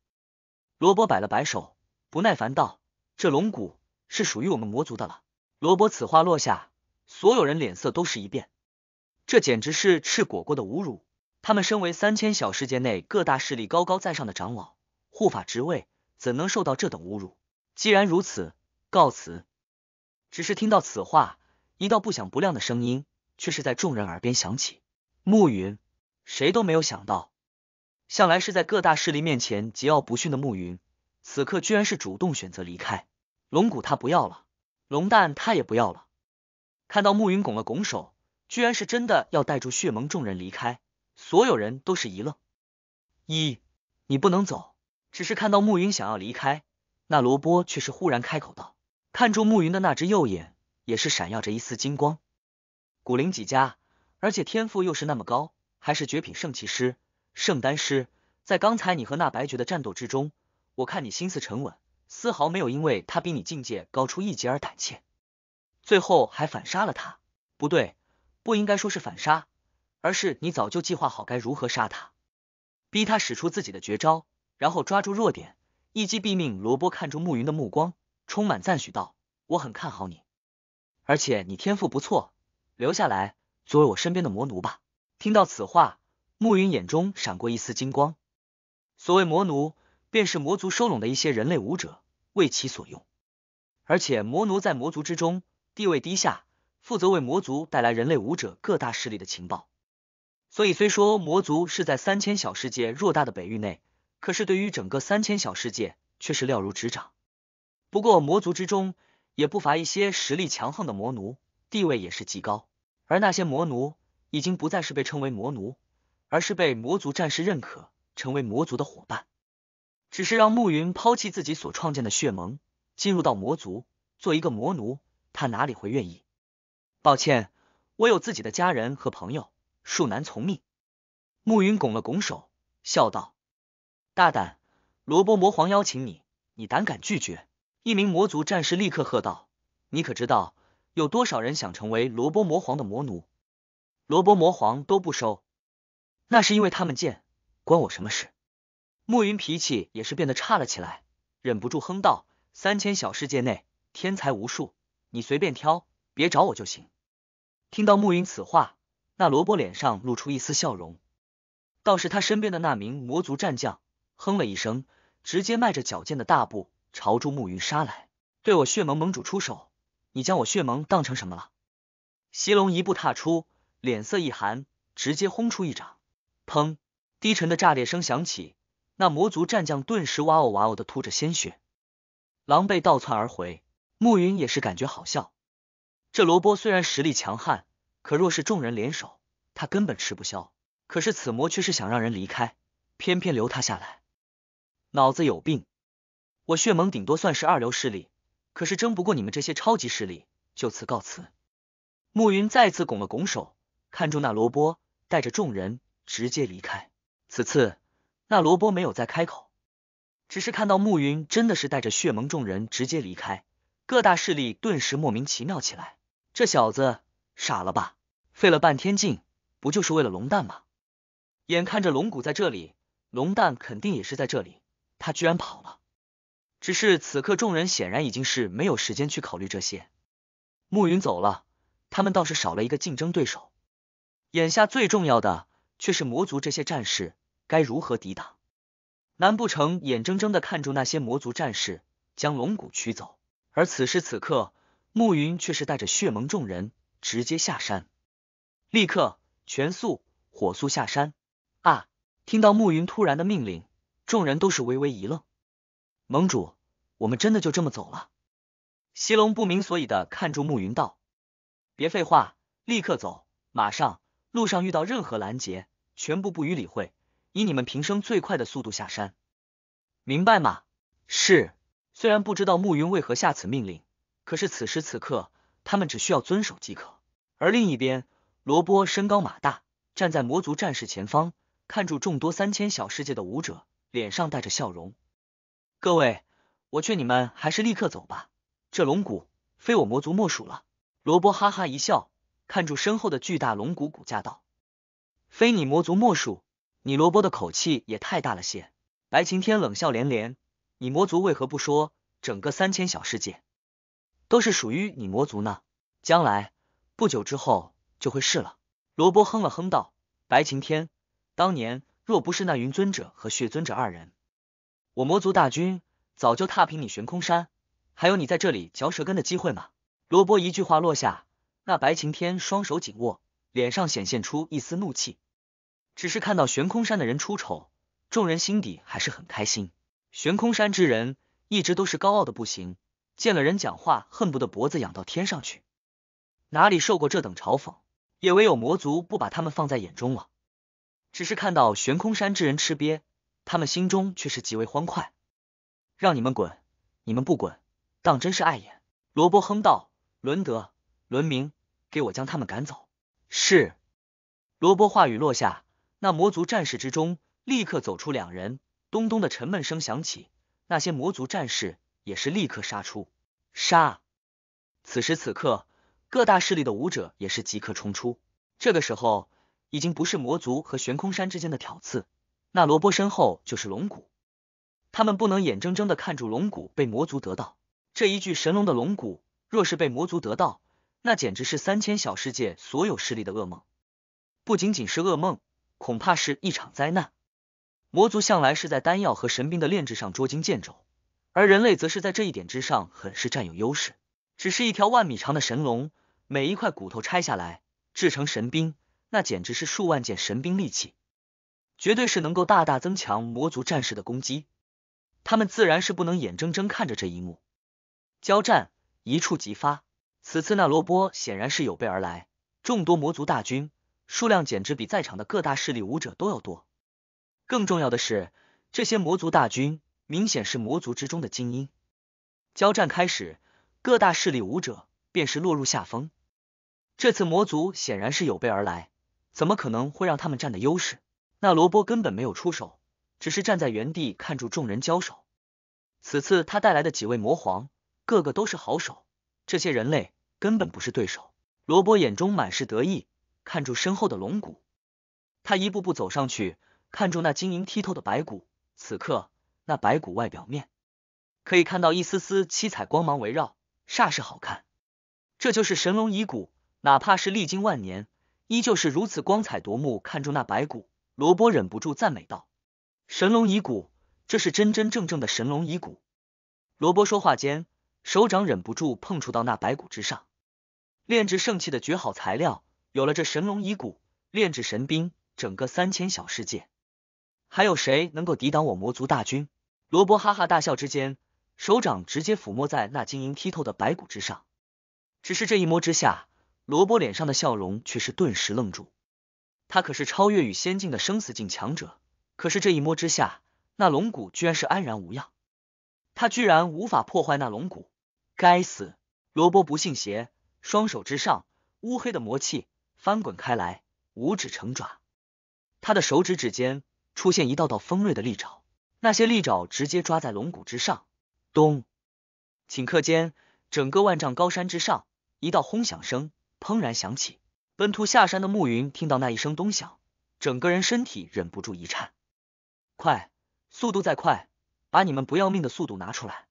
罗伯摆了摆手，不耐烦道：“这龙骨是属于我们魔族的了。”罗伯此话落下，所有人脸色都是一变，这简直是赤果果的侮辱。他们身为三千小世界内各大势力高高在上的长老、护法职位，怎能受到这等侮辱？既然如此，告辞。只是听到此话，一道不响不亮的声音却是在众人耳边响起。暮云，谁都没有想到，向来是在各大势力面前桀骜不驯的暮云，此刻居然是主动选择离开。龙骨他不要了，龙蛋他也不要了。看到暮云拱了拱手，居然是真的要带住血盟众人离开，所有人都是一愣。一，你不能走。只是看到暮云想要离开，那罗波却是忽然开口道。看住暮云的那只右眼，也是闪耀着一丝金光。古灵几家，而且天赋又是那么高，还是绝品圣骑师、圣丹师。在刚才你和那白绝的战斗之中，我看你心思沉稳，丝毫没有因为他比你境界高出一级而胆怯，最后还反杀了他。不对，不应该说是反杀，而是你早就计划好该如何杀他，逼他使出自己的绝招，然后抓住弱点，一击毙命。罗波看住暮云的目光。充满赞许道：“我很看好你，而且你天赋不错，留下来作为我身边的魔奴吧。”听到此话，暮云眼中闪过一丝金光。所谓魔奴，便是魔族收拢的一些人类武者，为其所用。而且魔奴在魔族之中地位低下，负责为魔族带来人类武者各大势力的情报。所以虽说魔族是在三千小世界偌大的北域内，可是对于整个三千小世界却是了如指掌。不过魔族之中也不乏一些实力强横的魔奴，地位也是极高。而那些魔奴已经不再是被称为魔奴，而是被魔族战士认可成为魔族的伙伴。只是让暮云抛弃自己所创建的血盟，进入到魔族做一个魔奴，他哪里会愿意？抱歉，我有自己的家人和朋友，恕难从命。暮云拱了拱手，笑道：“大胆，罗波魔皇邀请你，你胆敢拒绝？”一名魔族战士立刻喝道：“你可知道有多少人想成为罗波魔皇的魔奴？罗波魔皇都不收，那是因为他们贱，关我什么事？”暮云脾气也是变得差了起来，忍不住哼道：“三千小世界内天才无数，你随便挑，别找我就行。”听到暮云此话，那罗波脸上露出一丝笑容，倒是他身边的那名魔族战将哼了一声，直接迈着矫健的大步。朝朱慕云杀来，对我血盟盟主出手，你将我血盟当成什么了？西龙一步踏出，脸色一寒，直接轰出一掌，砰，低沉的炸裂声响起，那魔族战将顿时哇哦哇哦的吐着鲜血，狼狈倒窜而回。慕云也是感觉好笑，这罗波虽然实力强悍，可若是众人联手，他根本吃不消。可是此魔却是想让人离开，偏偏留他下来，脑子有病。我血盟顶多算是二流势力，可是争不过你们这些超级势力，就此告辞。暮云再次拱了拱手，看住那罗波，带着众人直接离开。此次那罗波没有再开口，只是看到暮云真的是带着血盟众人直接离开，各大势力顿时莫名其妙起来。这小子傻了吧？费了半天劲，不就是为了龙蛋吗？眼看着龙骨在这里，龙蛋肯定也是在这里，他居然跑了。只是此刻，众人显然已经是没有时间去考虑这些。暮云走了，他们倒是少了一个竞争对手。眼下最重要的却是魔族这些战士该如何抵挡？难不成眼睁睁的看住那些魔族战士将龙骨取走？而此时此刻，暮云却是带着血盟众人直接下山，立刻全速火速下山啊！听到暮云突然的命令，众人都是微微一愣，盟主。我们真的就这么走了？西龙不明所以的看住暮云道：“别废话，立刻走，马上！路上遇到任何拦截，全部不予理会，以你们平生最快的速度下山，明白吗？”是。虽然不知道暮云为何下此命令，可是此时此刻，他们只需要遵守即可。而另一边，罗波身高马大，站在魔族战士前方，看住众多三千小世界的武者，脸上带着笑容：“各位。”我劝你们还是立刻走吧，这龙骨非我魔族莫属了。罗伯哈哈一笑，看住身后的巨大龙骨骨架道：“非你魔族莫属，你罗伯的口气也太大了些。”白晴天冷笑连连：“你魔族为何不说整个三千小世界都是属于你魔族呢？将来不久之后就会是了。”罗伯哼了哼道：“白晴天，当年若不是那云尊者和血尊者二人，我魔族大军……”早就踏平你悬空山，还有你在这里嚼舌根的机会吗？罗波一句话落下，那白晴天双手紧握，脸上显现出一丝怒气。只是看到悬空山的人出丑，众人心底还是很开心。悬空山之人一直都是高傲的不行，见了人讲话恨不得脖子仰到天上去，哪里受过这等嘲讽？也唯有魔族不把他们放在眼中了。只是看到悬空山之人吃瘪，他们心中却是极为欢快。让你们滚！你们不滚，当真是碍眼。罗伯哼道：“伦德、伦明，给我将他们赶走。”是。罗伯话语落下，那魔族战士之中立刻走出两人，咚咚的沉闷声响起，那些魔族战士也是立刻杀出，杀！此时此刻，各大势力的武者也是即刻冲出。这个时候，已经不是魔族和悬空山之间的挑刺，那罗伯身后就是龙骨。他们不能眼睁睁的看住龙骨被魔族得到。这一具神龙的龙骨，若是被魔族得到，那简直是三千小世界所有势力的噩梦。不仅仅是噩梦，恐怕是一场灾难。魔族向来是在丹药和神兵的炼制上捉襟见肘，而人类则是在这一点之上很是占有优势。只是一条万米长的神龙，每一块骨头拆下来制成神兵，那简直是数万件神兵利器，绝对是能够大大增强魔族战士的攻击。他们自然是不能眼睁睁看着这一幕交战一触即发。此次那罗波显然是有备而来，众多魔族大军数量简直比在场的各大势力武者都要多。更重要的是，这些魔族大军明显是魔族之中的精英。交战开始，各大势力武者便是落入下风。这次魔族显然是有备而来，怎么可能会让他们占的优势？那罗波根本没有出手。只是站在原地看住众人交手，此次他带来的几位魔皇个个都是好手，这些人类根本不是对手。罗伯眼中满是得意，看住身后的龙骨，他一步步走上去，看住那晶莹剔透的白骨。此刻那白骨外表面可以看到一丝丝七彩光芒围绕，煞是好看。这就是神龙遗骨，哪怕是历经万年，依旧是如此光彩夺目。看住那白骨，罗伯忍不住赞美道。神龙遗骨，这是真真正正的神龙遗骨。罗伯说话间，手掌忍不住碰触到那白骨之上，炼制圣器的绝好材料，有了这神龙遗骨，炼制神兵，整个三千小世界，还有谁能够抵挡我魔族大军？罗伯哈哈大笑之间，手掌直接抚摸在那晶莹剔透的白骨之上。只是这一摸之下，罗伯脸上的笑容却是顿时愣住。他可是超越与仙境的生死境强者。可是这一摸之下，那龙骨居然是安然无恙，他居然无法破坏那龙骨！该死！罗波不信邪，双手之上乌黑的魔气翻滚开来，五指成爪，他的手指指尖出现一道道锋锐的利爪，那些利爪直接抓在龙骨之上，咚！顷刻间，整个万丈高山之上，一道轰响声砰然响起。奔突下山的暮云听到那一声咚响，整个人身体忍不住一颤。快，速度再快，把你们不要命的速度拿出来！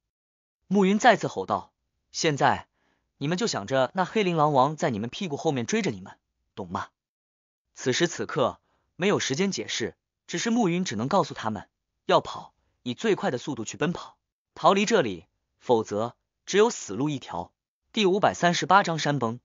暮云再次吼道：“现在你们就想着那黑灵狼王在你们屁股后面追着你们，懂吗？”此时此刻没有时间解释，只是暮云只能告诉他们要跑，以最快的速度去奔跑，逃离这里，否则只有死路一条。第五百三十八章山崩。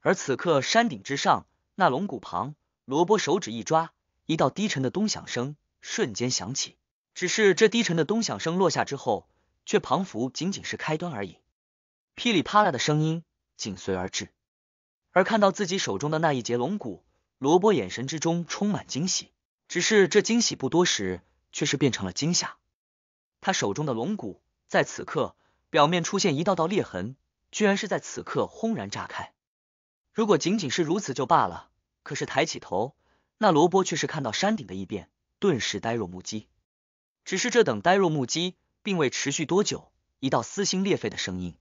而此刻山顶之上，那龙骨旁，罗卜手指一抓，一道低沉的咚响声。瞬间响起，只是这低沉的咚响声落下之后，却仿佛仅仅是开端而已。噼里啪啦的声音紧随而至，而看到自己手中的那一节龙骨，罗波眼神之中充满惊喜。只是这惊喜不多时，却是变成了惊吓。他手中的龙骨在此刻表面出现一道道裂痕，居然是在此刻轰然炸开。如果仅仅是如此就罢了，可是抬起头，那罗波却是看到山顶的一边。顿时呆若木鸡，只是这等呆若木鸡，并未持续多久。一道撕心裂肺的声音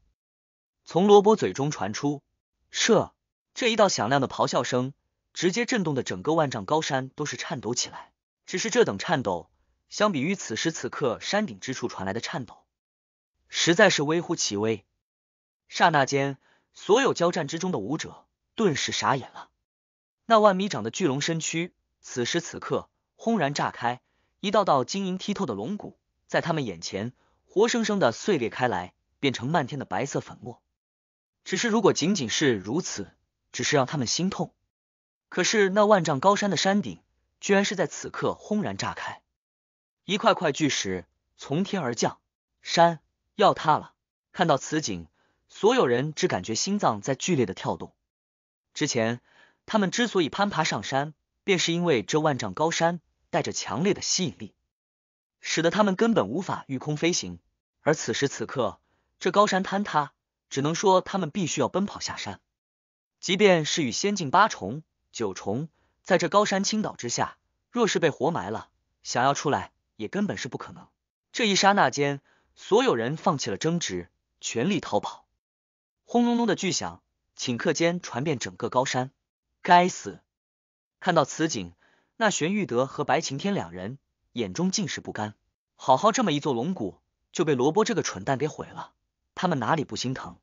从罗伯嘴中传出，射！这一道响亮的咆哮声，直接震动的整个万丈高山都是颤抖起来。只是这等颤抖，相比于此时此刻山顶之处传来的颤抖，实在是微乎其微。刹那间，所有交战之中的武者顿时傻眼了。那万米长的巨龙身躯，此时此刻。轰然炸开，一道道晶莹剔透的龙骨在他们眼前活生生的碎裂开来，变成漫天的白色粉末。只是如果仅仅是如此，只是让他们心痛。可是那万丈高山的山顶，居然是在此刻轰然炸开，一块块巨石从天而降，山要塌了。看到此景，所有人只感觉心脏在剧烈的跳动。之前他们之所以攀爬上山，便是因为这万丈高山。带着强烈的吸引力，使得他们根本无法御空飞行。而此时此刻，这高山坍塌，只能说他们必须要奔跑下山。即便是与仙境八重、九重，在这高山倾倒之下，若是被活埋了，想要出来也根本是不可能。这一刹那间，所有人放弃了争执，全力逃跑。轰隆隆的巨响，顷刻间传遍整个高山。该死！看到此景。那玄玉德和白晴天两人眼中尽是不甘，好好这么一座龙骨就被罗波这个蠢蛋给毁了，他们哪里不心疼？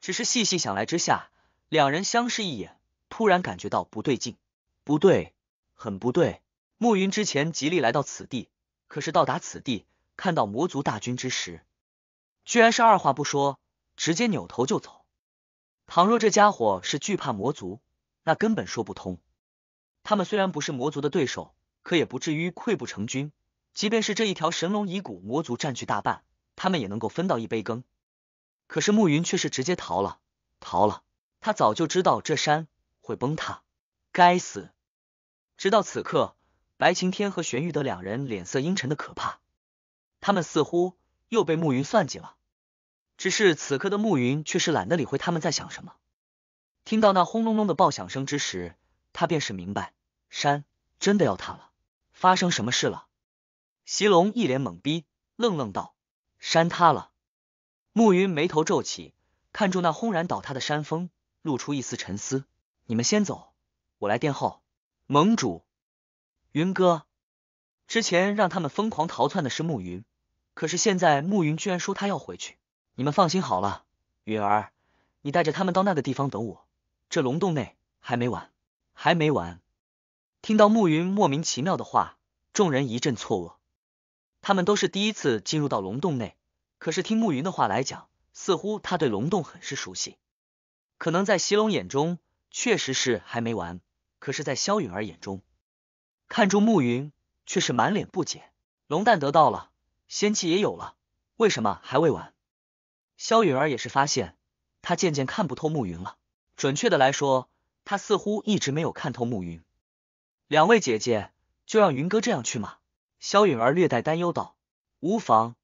只是细细想来之下，两人相视一眼，突然感觉到不对劲，不对，很不对。暮云之前极力来到此地，可是到达此地看到魔族大军之时，居然是二话不说，直接扭头就走。倘若这家伙是惧怕魔族，那根本说不通。他们虽然不是魔族的对手，可也不至于溃不成军。即便是这一条神龙遗骨，魔族占据大半，他们也能够分到一杯羹。可是暮云却是直接逃了，逃了。他早就知道这山会崩塌，该死！直到此刻，白晴天和玄玉德两人脸色阴沉的可怕，他们似乎又被暮云算计了。只是此刻的暮云却是懒得理会他们在想什么。听到那轰隆隆的爆响声之时，他便是明白。山真的要塌了！发生什么事了？席龙一脸懵逼，愣愣道：“山塌了。”暮云眉头皱起，看住那轰然倒塌的山峰，露出一丝沉思：“你们先走，我来殿后。”盟主，云哥，之前让他们疯狂逃窜的是暮云，可是现在暮云居然说他要回去。你们放心好了，云儿，你带着他们到那个地方等我。这龙洞内还没完，还没完。听到暮云莫名其妙的话，众人一阵错愕。他们都是第一次进入到龙洞内，可是听暮云的话来讲，似乎他对龙洞很是熟悉。可能在袭龙眼中确实是还没完，可是，在萧允儿眼中，看住暮云却是满脸不解。龙蛋得到了，仙气也有了，为什么还未完？萧允儿也是发现，他渐渐看不透暮云了。准确的来说，他似乎一直没有看透暮云。两位姐姐，就让云哥这样去吗？萧允儿略带担忧道。“无妨。”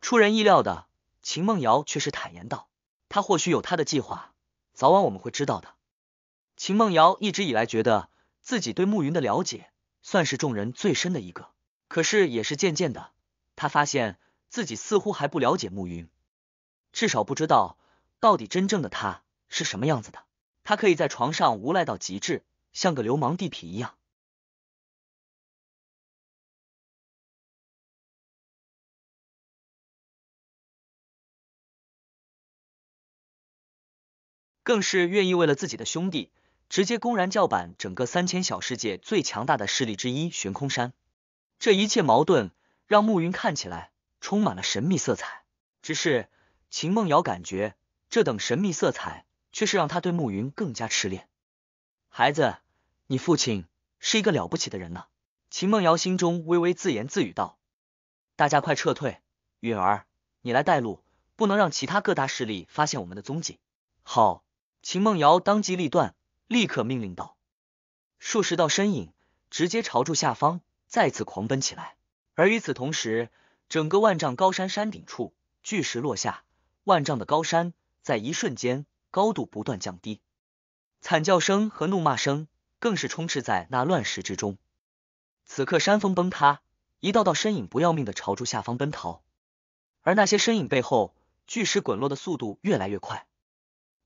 出人意料的，秦梦瑶却是坦言道：“他或许有他的计划，早晚我们会知道的。”秦梦瑶一直以来觉得自己对慕云的了解算是众人最深的一个，可是也是渐渐的，他发现自己似乎还不了解慕云，至少不知道到底真正的他是什么样子的。他可以在床上无赖到极致，像个流氓地痞一样。更是愿意为了自己的兄弟，直接公然叫板整个三千小世界最强大的势力之一悬空山。这一切矛盾让暮云看起来充满了神秘色彩。只是秦梦瑶感觉这等神秘色彩，却是让他对暮云更加痴恋。孩子，你父亲是一个了不起的人呢。秦梦瑶心中微微自言自语道：“大家快撤退，允儿，你来带路，不能让其他各大势力发现我们的踪迹。”好。秦梦瑶当机立断，立刻命令道：“数十道身影直接朝住下方再次狂奔起来。”而与此同时，整个万丈高山山顶处巨石落下，万丈的高山在一瞬间高度不断降低，惨叫声和怒骂声更是充斥在那乱石之中。此刻山峰崩塌，一道道身影不要命的朝住下方奔逃，而那些身影背后巨石滚落的速度越来越快。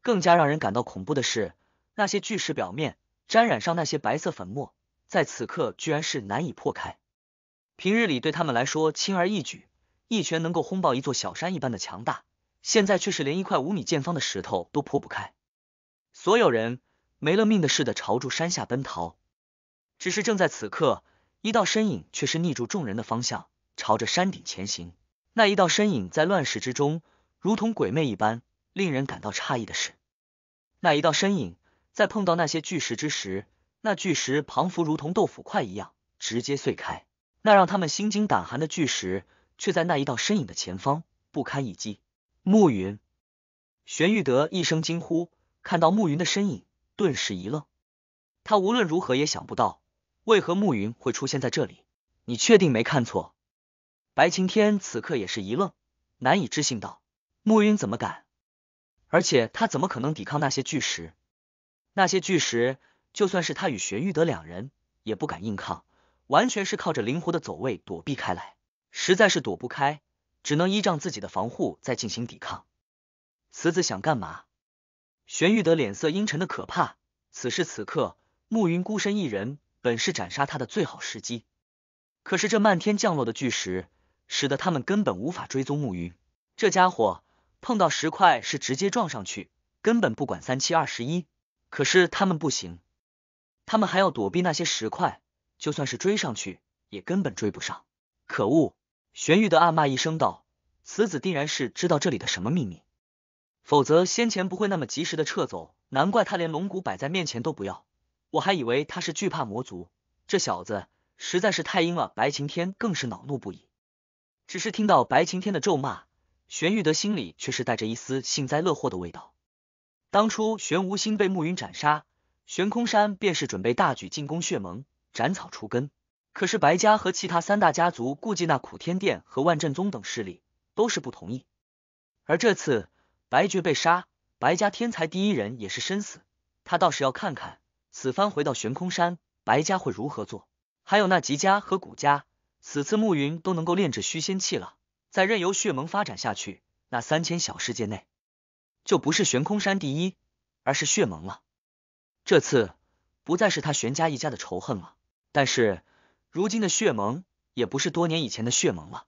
更加让人感到恐怖的是，那些巨石表面沾染上那些白色粉末，在此刻居然是难以破开。平日里对他们来说轻而易举，一拳能够轰爆一座小山一般的强大，现在却是连一块五米见方的石头都破不开。所有人没了命的似的朝住山下奔逃。只是正在此刻，一道身影却是逆住众人的方向，朝着山顶前行。那一道身影在乱石之中，如同鬼魅一般。令人感到诧异的是，那一道身影在碰到那些巨石之时，那巨石仿佛如同豆腐块一样直接碎开。那让他们心惊胆寒的巨石，却在那一道身影的前方不堪一击。暮云，玄玉德一声惊呼，看到暮云的身影，顿时一愣。他无论如何也想不到，为何暮云会出现在这里。你确定没看错？白晴天此刻也是一愣，难以置信道：“暮云怎么敢？”而且他怎么可能抵抗那些巨石？那些巨石，就算是他与玄玉德两人也不敢硬抗，完全是靠着灵活的走位躲避开来。实在是躲不开，只能依仗自己的防护再进行抵抗。此子想干嘛？玄玉德脸色阴沉的可怕。此时此刻，暮云孤身一人，本是斩杀他的最好时机，可是这漫天降落的巨石，使得他们根本无法追踪暮云这家伙。碰到石块是直接撞上去，根本不管三七二十一。可是他们不行，他们还要躲避那些石块，就算是追上去也根本追不上。可恶！玄玉的暗骂一声道：“此子定然是知道这里的什么秘密，否则先前不会那么及时的撤走。难怪他连龙骨摆在面前都不要，我还以为他是惧怕魔族。这小子实在是太阴了！”白晴天更是恼怒不已。只是听到白晴天的咒骂。玄玉德心里却是带着一丝幸灾乐祸的味道。当初玄无心被暮云斩杀，悬空山便是准备大举进攻血盟，斩草除根。可是白家和其他三大家族顾忌那苦天殿和万振宗等势力，都是不同意。而这次白绝被杀，白家天才第一人也是身死。他倒是要看看，此番回到悬空山，白家会如何做？还有那吉家和古家，此次暮云都能够炼制虚仙器了。再任由血盟发展下去，那三千小世界内就不是悬空山第一，而是血盟了。这次不再是他玄家一家的仇恨了，但是如今的血盟也不是多年以前的血盟了，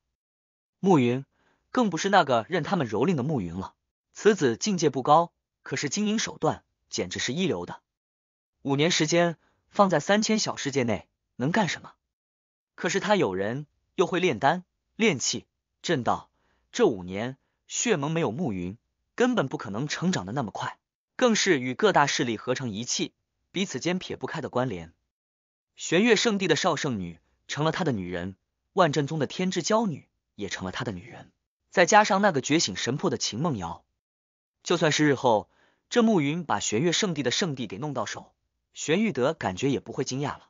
暮云更不是那个任他们蹂躏的暮云了。此子境界不高，可是经营手段简直是一流的。五年时间放在三千小世界内能干什么？可是他有人，又会炼丹炼器。朕道，这五年血盟没有暮云，根本不可能成长的那么快，更是与各大势力合成一气，彼此间撇不开的关联。玄月圣地的少圣女成了他的女人，万振宗的天之娇女也成了他的女人，再加上那个觉醒神魄的秦梦瑶，就算是日后这暮云把玄月圣地的圣地给弄到手，玄玉德感觉也不会惊讶了。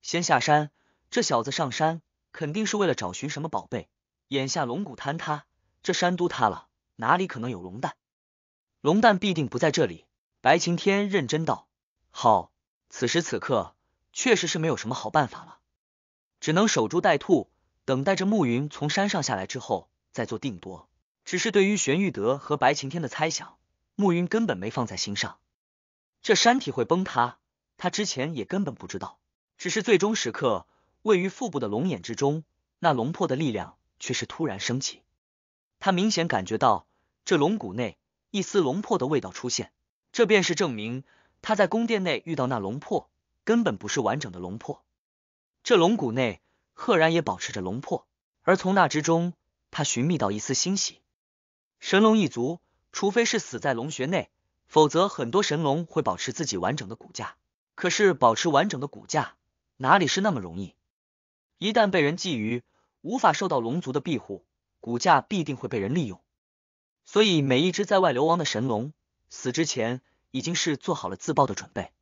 先下山，这小子上山肯定是为了找寻什么宝贝。眼下龙骨坍塌，这山都塌了，哪里可能有龙蛋？龙蛋必定不在这里。白晴天认真道：“好，此时此刻，确实是没有什么好办法了，只能守株待兔，等待着暮云从山上下来之后再做定夺。”只是对于玄玉德和白晴天的猜想，暮云根本没放在心上。这山体会崩塌，他之前也根本不知道。只是最终时刻，位于腹部的龙眼之中，那龙魄的力量。却是突然升起，他明显感觉到这龙骨内一丝龙魄的味道出现，这便是证明他在宫殿内遇到那龙魄根本不是完整的龙魄，这龙骨内赫然也保持着龙魄，而从那之中他寻觅到一丝欣喜。神龙一族，除非是死在龙穴内，否则很多神龙会保持自己完整的骨架。可是保持完整的骨架哪里是那么容易？一旦被人觊觎。无法受到龙族的庇护，骨架必定会被人利用，所以每一只在外流亡的神龙，死之前已经是做好了自爆的准备。